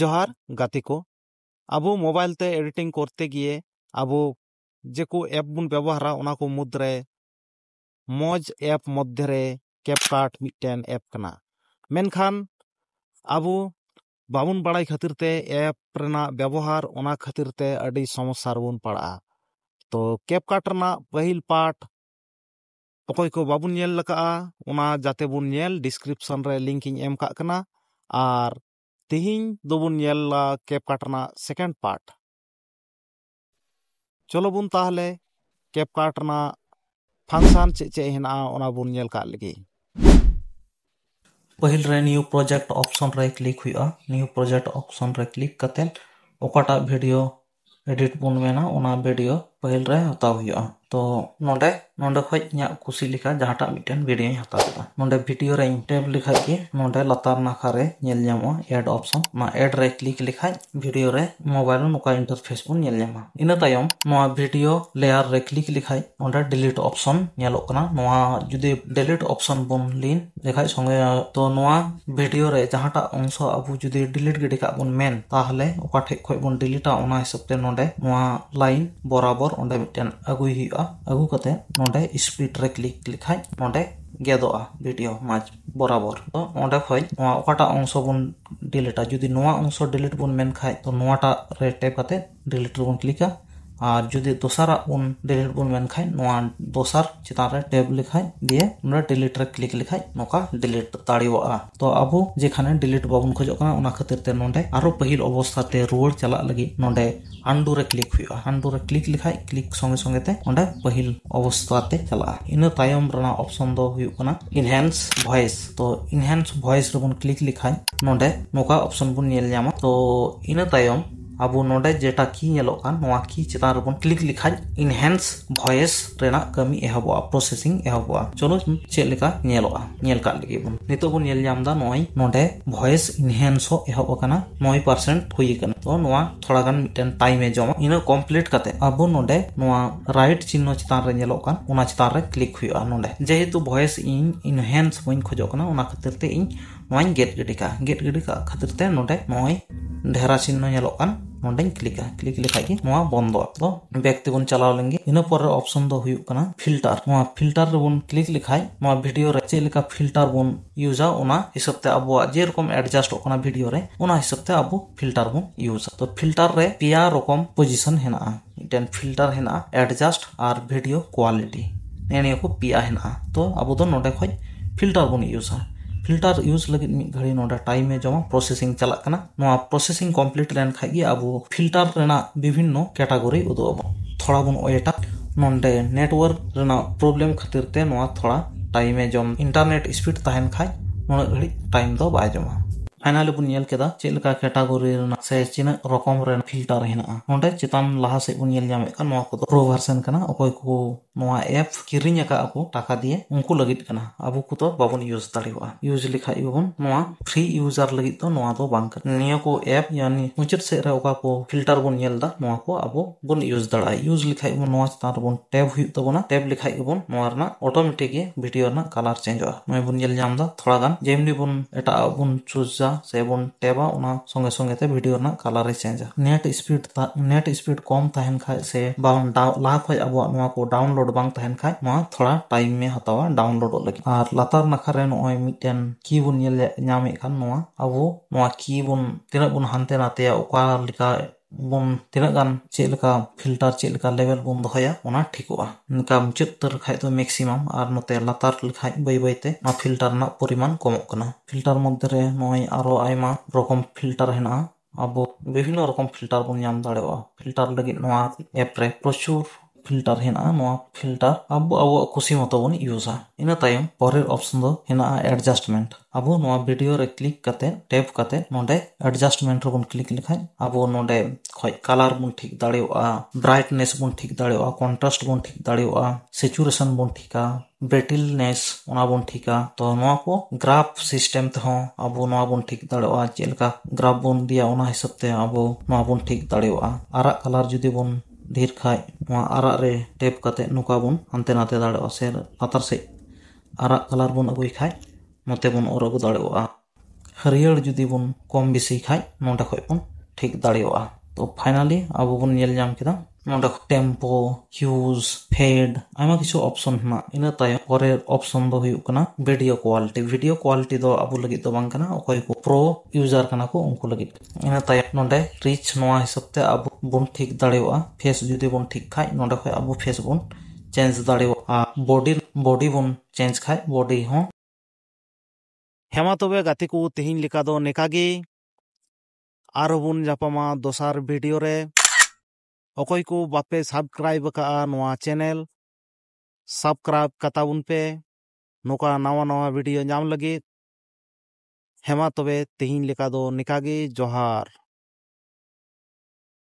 जोहार गाते को अब मोबाइल ते एडिटिंग करते गए अब जेको एप बन व्यवहारा को मुद्रे मज एप मध्य कैपकाट मिटन एप कना मेनखान अब बाबन बड़ा खातिर ते एप व्यवहार ओना खातिर ते अड़ी समस्या बन पड़ा तो कैपकाट पहल पार्ट अकोय को बाबन लका जाते बन डिस्क्रिप्शन रे लिंक इन एम का और ᱛᱤᱦᱤᱧ ᱫᱚᱵᱚᱱ ᱧᱮᱞᱟ ᱠᱮᱯ ᱠᱟᱴ ᱨᱮᱱᱟᱜ ᱥᱮᱠᱮᱱᱰ ᱯᱟᱨᱴ ᱪᱚᱞᱚ ᱵᱚᱱ ᱛᱟᱦᱞᱮ ᱠᱮᱯ फंक्शन चे हेना ओना बुन नेल का लगे पहिल रे न्यू प्रोजेक्ट ऑप्शन रे क्लिक हुआ न्यू प्रोजेक्ट ऑप्शन रे क्लिक करते ओकाटा वीडियो एडिट बुन मेना ओना वीडियो पहिल रे हताव हुआ ᱛᱚ ᱱᱚᱸᱰᱮ ᱱᱚᱸᱰᱮ ᱠᱷᱚᱡ ᱤᱧᱟᱹᱜ ᱠᱩᱥᱤ ᱞᱮᱠᱟ ᱡᱟᱦᱟᱸᱴᱟᱜ ᱢᱤᱫᱴᱮᱱ ᱵᱷᱤᱰᱤᱭᱳᱧ ᱦᱟᱛᱟᱣ ᱠᱮᱫᱟ ᱱᱚᱸᱰᱮ ᱵᱷᱤᱰᱤᱭᱳ ᱨᱮᱧ ᱴᱮᱯ ᱞᱮᱠᱷᱟᱡ ᱜᱮ ᱱᱚᱸᱰᱮ ᱞᱟᱛᱟᱨ ᱱᱟᱠᱷᱟ ᱨᱮ ᱧᱮᱞ ᱧᱟᱢᱚᱜᱼᱟ ᱮᱰ ᱚᱯᱥᱚᱱ ᱚᱱᱟ ᱮᱰ ᱨᱮ ᱠᱞᱤᱠ ᱞᱮᱠᱷᱟᱡ ᱵᱷᱤᱰᱤᱭᱳ ᱨᱮ ᱢᱳᱵᱟᱭᱤᱞ ᱱᱚᱝᱠᱟ ᱤᱱᱴᱟᱨᱯᱷᱮᱥ ᱵᱚᱱ ᱧᱮᱞ ᱧᱟᱢᱟ ᱤᱱᱟᱹ ᱛᱟᱭᱚᱢ ᱱᱚᱣᱟ ᱵᱷᱤᱰᱤᱭᱳ ᱞᱮᱭᱟᱨ ᱨᱮ ᱠᱞᱤᱠ ᱞᱮᱠᱷᱟᱡ ᱚᱸᱰᱮ ᱰᱤᱞᱤᱴ ᱚᱯᱥᱚᱱ ᱧᱮᱞᱚᱜ ᱠᱟᱱᱟ ᱱᱚᱣᱟ ᱡᱩᱫᱤ ᱰᱤᱞᱤᱴ ᱚᱯᱥᱚᱱ ᱵᱚᱱ ᱞᱤᱱ ᱞᱮᱠᱷᱟᱡ ᱥᱚᱸᱜᱮ ᱛᱚ ᱱᱚᱣᱟ ᱵᱷᱤᱰᱤᱭᱳ ᱨᱮ ᱡᱟᱦᱟᱸᱴᱟᱜ ᱚᱝᱥᱚ ᱟᱵᱚ ᱡᱩᱫᱤ ᱰᱤᱞᱤᱴ ᱜᱤᱰᱤ ᱠᱟᱜ ᱵᱚᱱ ᱢᱮᱱ ᱛᱟᱦᱚᱞᱮ ᱚᱠᱟ ᱴᱷᱮᱡ ᱠᱷᱚᱡ ᱵᱚᱱ ᱰᱤᱞᱤᱴᱟ ᱚᱱᱟ ᱦᱤᱥᱟᱹᱵ ᱛᱮ ᱱᱚᱸᱰᱮ ᱱᱚᱣᱟ ᱞᱟᱭᱤᱱ ᱵᱚᱨᱟᱵᱚᱨ ᱚᱸᱰᱮ ᱢᱤᱫᱴᱮᱱ ᱟᱹᱜᱩᱭ ᱦᱩᱭᱩᱜᱼᱟ अगू नोडे स्पीड रे क्लिक लिखाय नोडे गेदोआ भिडियो माज बराबर तो ओंडे खज नोआ ओकाटा अंश बन डिलीटा जुदी नोआ अंश डिलीट बन मेन खाय तो नोआटा रे टैप कते डिलीट बन क्लिका ᱟᱨ ᱡᱩᱫᱤ ᱫᱚᱥᱟᱨᱟᱜ ᱵᱚᱱ ᱰᱤᱞᱤᱴ ᱵᱚᱱ ᱢᱮᱱᱠᱷᱟᱱ ᱱᱚᱣᱟ ᱫᱚᱥᱟᱨ ᱪᱮᱛᱟᱱ ᱨᱮ ᱴᱮᱵ ᱞᱮᱠᱷᱟᱡ ᱫᱤᱭᱮ ᱱᱚᱰᱮ ᱰᱤᱞᱤᱴ ᱨᱮ ᱠᱞᱤᱠ ᱞᱮᱠᱷᱟᱡ ᱱᱚᱝᱠᱟ ᱰᱤᱞᱤᱴ ᱫᱟᱲᱮᱭᱟᱜᱼᱟ ᱛᱚ ᱟᱵᱚ ᱡᱮᱠᱷᱟᱱᱮ ᱰᱤᱞᱤᱴ ᱵᱟᱵᱚᱱ ᱠᱷᱚᱡᱚᱜ ᱠᱟᱱᱟ ᱚᱱᱟ ᱠᱷᱟᱹᱛᱤᱨ ᱛᱮ ᱱᱚᱰᱮ ᱟᱨᱚ ᱯᱟᱹᱦᱤᱞ ᱚᱵᱚᱥᱛᱷᱟ ᱛᱮ ᱨᱩᱣᱟᱹᱲ ᱪᱟᱞᱟᱜ ᱞᱟᱹᱜᱤᱫ ᱱᱚᱰᱮ ᱟᱱᱰᱩ ᱨᱮ ᱠᱞᱤᱠ ᱦᱩᱭᱩᱜᱼᱟ ᱟᱱᱰᱩ ᱨᱮ ᱠᱞᱤᱠ ᱞᱮᱠᱷᱟᱡ ᱠᱞᱤᱠ ᱥᱚᱸᱜᱮ ᱥᱚᱸᱜᱮ ᱛᱮ ᱚᱸᱰᱮ ᱯᱟᱹᱦᱤᱞ ᱚᱵᱚᱥᱛᱷᱟ ᱛᱮ ᱪᱟᱞᱟᱜᱼᱟ ᱤᱱᱟᱹ ᱛᱟᱭᱚᱢ ᱨᱮᱱᱟᱜ ᱚᱯᱥᱚᱱ ᱫᱚ ᱦᱩᱭᱩᱜ ᱠᱟᱱᱟ ᱤᱱᱦᱮᱱᱥ ᱵᱷᱚᱭᱮᱥ ᱛᱚ ᱤᱱᱦᱮᱱᱥ ᱵᱷᱚᱭᱮᱥ ᱨᱮᱵᱚᱱ ᱠᱞᱤᱠ ᱞᱮᱠᱷᱟᱡ ᱱᱚᱰᱮ ᱱᱚᱝᱠᱟ ᱚᱯᱥᱚᱱ ᱵᱚᱱ ᱧᱮᱞ ᱧᱟᱢᱟ ᱛᱚ ᱤᱱᱟᱹ ᱛᱟᱭᱚᱢ ᱟᱵᱚ ᱱᱚᱰᱮ ᱡᱮᱴᱟ ᱠᱤ ᱧᱮᱞᱚᱜ ᱠᱟᱱ ᱱᱚᱣᱟ ᱠᱤ ᱪᱮᱛᱟᱱ ᱨᱮᱵᱚᱱ ᱠᱞᱤᱠ ᱞᱮᱠᱷᱟᱡ ᱤᱱᱦᱮᱱᱥ ᱵᱷᱚᱭᱮᱥ ᱨᱮᱱᱟᱜ ᱠᱟᱹᱢᱤ ᱮᱦᱚᱵᱚᱜᱼᱟ ᱯᱨᱚᱥᱮᱥᱤᱝ ᱮᱦᱚᱵᱚᱜᱼᱟ ᱪᱚᱞᱚ ᱪᱮᱫ ᱞᱮᱠᱟ ᱧᱮᱞᱚᱜᱼᱟ ᱧᱮᱞ ᱠᱟᱜ ᱞᱮᱜᱮ ᱵᱚᱱ ᱱᱤᱛᱚᱜ ᱵᱚᱱ ᱧᱮᱞ ᱧᱟᱢ ᱫᱟ ᱱᱚᱜᱼᱚᱭ ᱱᱚᱰᱮ ᱵᱷᱚᱭᱮᱥ ᱤᱱᱦᱮᱱᱥ ᱦᱚᱸ ᱮᱦᱚᱵ ᱟᱠᱟᱱᱟ ᱱᱚᱭ ᱯᱟᱨᱥᱮᱱᱴ ᱦᱩᱭ ᱟᱠᱟᱱᱟ ᱛᱚ ᱱᱚᱣᱟ ᱛᱷᱚᱲᱟ ᱜᱟᱱ ᱢᱤᱫᱴᱮᱱ ᱴᱟᱭᱤᱢ ᱮ ᱡᱚᱢᱟ ᱤᱱᱟᱹ ᱠᱚᱢᱯᱞᱤᱴ ᱠᱟᱛᱮ ᱟᱵᱚ ᱱᱚᱰᱮ ᱱᱚᱣᱟ ᱨᱟᱭᱤᱴ ᱪᱤᱱᱦᱚ ᱪᱮᱛᱟᱱ ᱨᱮ ᱧᱮᱞᱚᱜ ᱠᱟᱱ ᱚᱱᱟ ᱪᱮᱛᱟᱱ ᱨᱮ ᱠᱞᱤᱠ ᱦᱩᱭᱩᱜᱼᱟ ᱱᱚᱰᱮ ᱡᱮᱦᱮᱛᱩ ᱵᱷᱚᱭᱮᱥ ᱤᱧ ᱤᱱᱦᱮᱱᱥ ᱵᱟᱹᱧ ᱠᱷᱚᱡᱚᱜ ᱠᱟᱱᱟ ᱚᱱᱟ ᱠᱷᱟᱹᱛᱤᱨ ᱛᱮ ᱤᱧ ᱱᱚᱣᱟᱧ ᱜᱮᱫ ᱜᱤᱰᱤ ᱠᱟᱜᱼᱟ ᱜᱮᱫ ᱜᱤᱰᱤ ᱠᱟᱜ ᱠᱷᱟᱹᱛᱤᱨ ᱛᱮ ᱱᱚᱰᱮ ᱱᱚᱜᱼᱚᱭ ᱰᱷᱮᱨᱟ ᱪᱤᱱᱦᱚ ᱧᱮᱞᱚᱜ ᱠᱟᱱ ᱱᱚᱰᱮᱧ ᱠᱞᱤᱠᱟ ᱠᱞᱤᱠ ᱞᱮᱠᱷᱟᱡ ᱜᱮ ᱱᱚᱣᱟ ᱵᱚᱱᱫᱚᱜᱼᱟ ᱛᱚ ᱵᱮᱜᱽ ᱛᱮᱵᱚᱱ ᱪᱟᱞᱟᱣ ᱞᱮᱱᱜᱮ ᱤᱱᱟᱹ ᱯᱚᱨᱮ ᱚᱯᱥᱚᱱ ᱫᱚ ᱦᱩᱭᱩᱜ ᱠᱟᱱᱟ ᱯᱷᱤᱞᱴᱟᱨ ᱱᱚᱣᱟ ᱯᱷᱤᱞᱴᱟর ᱨᱮᱵᱚᱱ ᱠᱞᱤᱠ ᱞᱮᱠᱷᱟᱡ ᱱᱚᱣᱟ ᱵᱷᱤᱰᱤᱭᱳ ᱨᱮ ᱪᱮᱫ ᱞᱮᱠᱟ ᱯᱷᱤᱞᱴᱟᱨ ᱵᱚᱱ ᱤᱭᱩᱡᱟ ᱚᱱᱟ ᱦᱤᱥᱟᱹᱵ ᱛᱮ ᱟᱵᱚᱣᱟᱜ ᱡᱮ ᱨᱚᱠᱚᱢ ᱮᱰᱡᱟᱥᱴᱚᱜ ᱠᱟᱱᱟ ᱵᱷᱤᱰᱤᱭᱳ ᱨᱮ ᱚᱱᱟ ᱦᱤᱥᱟᱹᱵ ᱛᱮ ᱟᱵᱚ ᱯᱷᱤᱞᱴᱟᱨ ᱵᱚᱱ ᱤᱭᱩᱡᱟ ᱛᱚ ᱯᱷᱤᱞᱴᱟর ᱨᱮ ᱯᱮᱭᱟ ᱨᱚᱠᱚᱢ ᱯᱚজিশন ᱦᱮᱱᱟᱜᱼᱟ ᱢᱤᱫᱴᱮᱱ ᱯᱷᱤᱞᱴᱟর ᱦᱮᱱᱟᱜᱼᱟ ᱮᱰᱡᱟᱥᱴ আর ভিডিও কোয়ালিটি নেনে কো পিয়া হেনা তো আবো দো নোডে খয় ফিল্টার বনি ইউজার ᱯᱷᱤᱞᱴᱟᱨ ᱤᱭᱩᱡ ᱞᱟᱹᱜᱤᱫ ᱢᱤᱫ ᱜᱷᱟᱹᱲᱤ ᱱᱚᱰᱮ ᱴᱟᱭᱤᱢ ᱮ ᱡᱚᱢᱟ ᱯᱨᱚᱥᱮᱥᱤᱝ ᱪᱟᱞᱟᱜ ᱠᱟᱱᱟ ᱱᱚᱣᱟ ᱯᱨᱚᱥᱮᱥᱤᱝ ᱠᱚᱢᱯᱞᱤᱴ ᱞᱮᱱ ᱠᱷᱟᱡ ᱜᱮ ᱟᱵᱚ ᱯᱷᱤᱞᱴᱟᱨ ᱨᱮᱱᱟᱜ ᱵᱤᱵᱷᱤᱱᱱᱚ ᱠᱮᱴᱟᱜᱚᱨᱤ ᱩᱫᱩᱜ ᱟᱵᱚ ᱛᱷᱚᱲᱟ ᱵᱚᱱ ᱚᱭᱮᱴᱟ ᱱᱚᱰᱮ ᱱᱮᱴᱣᱟᱨᱠ ᱨᱮᱱᱟᱜ ᱯᱨᱚᱵᱞᱮᱢ ᱠᱷᱟᱹᱛᱤᱨ ᱛᱮ ᱱᱚᱣᱟ ᱛᱷᱚᱲᱟ ᱴᱟᱭᱤᱢ ᱮ ᱡᱚᱢ ᱤᱱᱴᱟᱨᱱᱮᱴ ᱥᱯᱤᱰ ᱛᱟᱦᱮᱱ ᱠᱷᱟᱡ ᱱᱩᱱᱟᱹᱜ ᱜᱷᱟᱹᱲᱤᱡ ᱴᱟᱭᱤᱢ ᱫᱚ ᱵᱟᱭ ᱡᱚᱢᱟ আইনা লবনিএলকেদা চেলকা ক্যাটাগরি না সাইচ চিন রকম রে ফিল্টার হিনা ওনদে চিতাম লাহাসে বনিএল জামে কা নয়া কো প্রো ভার্সন কা না অকৈ কো নয়া অ্যাপ কিরিঞাকা কো টাকা দিয়ে উনকু লাগিত কা না আবু কো তো ববনি ইউজ দালইওয়া ইউজ লিখাইব নয়া থ্রি ইউজার লাগিত তো নয়া তো বাংকা নিয়া কো অ্যাপ ইয়ানি মুচছ সাইরা ওকা পো ফিল্টার বনিএল দা নয়া কো আবু বনি ইউজ দড়া ইউজ লিখাইব নয়া চতার বন ট্যাব হিউতব না ট্যাব লিখাইব ন মারনা অটোমেটিকে ভিডিওর না কালার চেঞ্জ হয় মই বনিএল জামদা থোড়া গান জেমনি বন এটা আবন সুজ ᱥᱮᱵᱚᱱ ᱴᱮᱵᱟ ᱚᱱᱟ ᱥᱚᱸᱜᱮ ᱥᱚᱸᱜᱮᱛᱮ ᱵᱷᱤᱰᱤᱭᱳ ᱨᱮᱱᱟᱜ ᱠᱟᱞᱟᱨᱮ ᱪᱮᱧᱡᱟ ᱱᱮᱴ ᱥᱯᱤᱰ ᱱᱮᱴ ᱥᱯᱤᱰ ᱠᱚᱢ ᱛᱟᱦᱮᱱ ᱠᱷᱟᱡ ᱥᱮ ᱵᱟᱝ ᱞᱟᱦᱟ ᱠᱷᱚᱡ ᱟᱵᱚᱣᱟᱜ ᱱᱚᱣᱟ ᱠᱚ ᱰᱟᱣᱩᱱᱞᱳᱰ ᱵᱟᱝ ᱛᱟᱦᱮᱱ ᱠᱷᱟᱡ ᱱᱚᱣᱟ ᱛᱷᱚᱲᱟ ᱴᱟᱭᱤᱢᱮ ᱦᱟᱛᱟᱣᱟ ᱰᱟᱣᱩᱱᱞᱳᱰᱚᱜ ᱞᱟᱹᱜᱤᱫ ᱟᱨ ᱞᱟᱛᱟᱨ ᱱᱟᱠᱷᱟᱨᱮ ᱱᱚᱜᱼᱚᱭ ᱢᱤᱫᱴᱮᱱ ᱠᱤ ᱵᱚᱱ ᱧᱮᱞ ᱧᱟᱢᱮᱫ ᱠᱷᱟᱱ ᱱᱚᱣᱟ ᱟᱵᱚ ᱱᱚᱣᱟ ᱠᱤ ᱵᱚᱱ ᱛᱤᱱᱟᱹᱜ ᱵᱚᱱ ᱦᱟᱱᱛᱮ ᱱᱟᱛᱮᱭᱟ ᱚᱠᱟ ᱞᱮᱠᱟ ᱵᱚᱱ ᱛᱤᱱᱟᱹᱜ ᱜᱟᱱ ᱪᱮᱫ ᱞᱮᱠᱟ ᱯᱷᱤᱞᱴᱟᱨ ᱪᱮᱫ ᱞᱮᱠᱟ ᱞᱮᱵᱮᱞ ᱵᱚᱱ ᱫᱚᱦᱚᱭᱟ ᱚᱱᱟ ᱴᱷᱤᱠᱚᱜᱼᱟ ᱚᱱᱠᱟ ᱢᱩᱪᱟᱹᱫ ᱩᱛᱟᱹᱨ ᱞᱮᱠᱷᱟᱡ ᱫᱚ ᱢᱮᱠᱥᱤᱢᱟᱢ ᱟᱨ ᱱᱚᱛᱮ ᱞᱟᱛᱟᱨ ᱞᱮᱠᱷᱟᱡ ᱵᱟᱹᱭ ᱵᱟᱹᱭᱛᱮ ᱚᱱᱟ ᱯᱷᱤᱞᱴᱟᱨ ᱨᱮᱱᱟᱜ ᱯᱚᱨᱤᱢᱟᱱ ᱠᱚᱢᱚᱜ ᱠᱟᱱᱟ ᱯᱷᱤᱞᱴᱟᱨ ᱢᱚᱫᱽᱫᱷᱮ ᱨᱮ ᱱᱚᱜᱼᱚᱭ ᱟᱨᱚ ᱟᱭᱢᱟ ᱨᱚᱠᱚᱢ ᱯᱷᱤᱞᱴᱟᱨ ᱦᱮᱱᱟᱜᱼᱟ अब विभिन्न रकम फिल्टर बन नाम दाड़ा फिल्टर लगे एप रे प्रचुर ᱯᱷᱤᱞᱴᱟᱨ ᱦᱮᱱᱟᱜᱼᱟ ᱱᱚᱣᱟ ᱯᱷᱤᱞᱴᱟᱨ ᱟᱵᱚ ᱟᱵᱚᱣᱟᱜ ᱠᱩᱥᱤ ᱢᱚᱛᱚ ᱵᱚᱱ ᱤᱭᱩᱡᱟ ᱤᱱᱟᱹ ᱛᱟᱭᱚᱢ ᱯᱚᱨᱮᱨ ᱚᱯᱥᱚᱱ ᱫᱚ ᱦᱮᱱᱟᱜᱼᱟ ᱮᱰᱡᱟᱥᱴᱢᱮᱱᱴ ᱟᱵᱚ ᱱᱚᱣᱟ ᱵᱷᱤᱰᱤᱭᱳ ᱨᱮ ᱠᱞᱤᱠ ᱠᱟᱛᱮ ᱴᱮᱯ ᱠᱟᱛᱮ ᱱᱚᱰᱮ ᱮᱰᱡᱟᱥᱴᱢᱮᱱᱴ ᱨᱮᱵᱚᱱ ᱠᱞᱤᱠ ᱞᱮᱠᱷᱟᱡ ᱟᱵᱚ ᱱᱚᱰᱮ ᱠᱷᱚᱡ ᱠᱟᱞᱟᱨ ᱵᱚᱱ ᱴᱷᱤᱠ ᱫᱟᱲᱮᱭᱟᱜᱼᱟ ᱵᱨᱟᱭᱴᱱᱮᱥ ᱵᱚᱱ ᱴᱷᱤᱠ ᱫᱟᱲᱮᱭᱟᱜᱼᱟ ᱠᱚᱱᱴᱨᱟᱥᱴ ᱵᱚᱱ ᱴᱷᱤᱠ ᱫᱟᱲᱮᱭᱟᱜᱼᱟ ᱥᱮᱪᱩᱨᱮᱥᱚᱱ ᱵᱚᱱ ᱴᱷᱤᱠᱟ ᱵᱮᱴᱤᱞᱱᱮᱥ ᱚᱱᱟ ᱵᱚᱱ ᱴᱷᱤᱠᱟ ᱛᱚ ᱱᱚᱣᱟ ᱠᱚ ᱜᱨᱟᱯ ᱥᱤᱥᱴᱮᱢ ᱛᱮᱦᱚᱸ ᱟᱵᱚ ᱱᱚᱣᱟ ᱵᱚᱱ ᱴᱷᱤᱠ ᱫᱟᱲᱮᱭᱟᱜᱼᱟ ᱪᱮᱫ ᱞᱮᱠᱟ ᱜᱨᱟᱯ ᱵᱚᱱ ᱤᱫᱤᱭᱟ ᱚᱱᱟ ᱦᱤᱥᱟᱹᱵ ᱛᱮ ᱟᱵᱚ ᱱᱚᱣᱟ ᱵᱚᱱ ᱴᱷᱤᱠ ᱫᱟᱲᱮᱭᱟᱜᱼᱟ ᱟᱨᱟᱜ ᱠᱟᱞᱟᱨ ᱡᱩᱫᱤ ᱵᱚᱱ ᱰᱷᱮᱨ ᱠᱷᱟᱡ ᱱᱚᱣᱟ ᱟᱨᱟᱜ ᱨᱮ ᱴᱮᱯ ᱠᱟᱛᱮ ᱱᱚᱝᱠᱟ ᱵᱚᱱ ᱦᱟᱱᱛᱮ ᱱᱟᱛᱮ ᱫᱟᱲᱮᱜᱼᱟ ᱥᱮ ᱞᱟᱛᱟᱨ ᱥᱮᱡ ᱟᱨᱟᱜ ᱠᱟᱞᱟᱨ ᱵᱚᱱ ᱟᱹᱜᱩᱭ ᱠᱷᱟᱡ ᱱᱚᱛᱮ ᱵᱚᱱ ᱚᱨ ᱟᱹᱜᱩ ᱫᱟᱲᱮᱜᱼᱟ ᱦᱟᱹᱨᱭᱟᱹᱲ ᱡᱩᱫᱤ ᱵᱚᱱ ᱠᱚᱢ ᱵᱮᱥᱤ ᱠᱷᱟᱡ ᱱᱚᱸᱰᱮ ᱠᱷᱚᱡ ᱵᱚᱱ ᱴᱷᱤᱠ ᱫᱟᱲᱮᱭᱟᱜᱼᱟ ᱛᱚ ᱯᱷᱟᱭᱱᱟᱞᱤ ᱟᱵᱚ ᱵᱚᱱ ᱧᱮᱞ ᱧᱟᱢ ᱠᱮᱫᱟ ᱱᱚᱴᱚ ᱴᱮᱢᱯᱚ ᱦᱩᱡ ᱯᱮᱭഡ് ᱟᱢᱟ ᱠᱤᱪᱷᱩ ᱚᱯᱥᱚᱱ ᱢᱟ ᱮᱱᱟ ᱛᱟᱭᱚᱨ ᱨᱮ ᱚᱯᱥᱚᱱ ᱫᱚ ᱦᱩᱭᱩᱠᱟᱱᱟ ᱵᱤᱰᱤᱭᱚ ᱠᱚᱣᱟᱞᱤᱴᱤ ᱵᱤᱰᱤᱭᱚ ᱠᱚᱣᱟᱞᱤᱴᱤ ᱫᱚ ᱟᱵᱚ ᱞᱟᱹᱜᱤᱫ ᱛᱚᱵᱟᱝ ᱠᱟᱱᱟ ᱚᱠᱚᱭ ᱠᱚ ᱯᱨᱚ ᱭᱩᱡᱟᱨ ᱠᱟᱱᱟ ᱠᱚ ᱩᱱᱠᱩ ᱞᱟᱹᱜᱤᱫ ᱮᱱᱟ ᱛᱟᱭᱚᱨ ᱱᱚᱰᱮ ᱨᱤᱪ ᱱᱚᱣᱟ ᱦᱤᱥᱟᱹᱵᱛᱮ ᱟᱵᱚ ᱵᱚᱱ ᱴᱷᱤᱠ ᱫᱟᱲᱮᱣᱟ ᱯᱷᱮᱥ ᱡᱩᱫᱤ ᱵᱚᱱ ᱴᱷᱤᱠ ᱠᱷᱟᱭ ᱱᱚᱰᱮ ᱠ ᱚᱠᱚᱭ ᱠᱚ ᱵᱟᱯᱮ ᱥᱟᱵᱥᱠᱨᱟᱭᱤᱵ ᱟᱠᱟᱜᱼᱟ ᱱᱚᱣᱟ ᱪᱮᱱᱮᱞ ᱥᱟᱵᱥᱠᱨᱟᱭᱤᱵ ᱠᱟᱛᱟᱵᱚᱱ ᱯᱮ ᱱᱚᱝᱠᱟ ᱱᱟᱣᱟ ᱱᱟᱣᱟ ᱵᱷᱤᱰᱤᱭᱳ ᱧᱟᱢ ᱞᱟᱹᱜᱤᱫ ᱦᱮᱢᱟ ᱛᱚᱵᱮ ᱛᱮᱦᱮᱧ ᱞᱮᱠᱟ ᱫᱚ ᱱᱤᱠᱟᱜᱮ ᱡᱚᱦᱟᱨ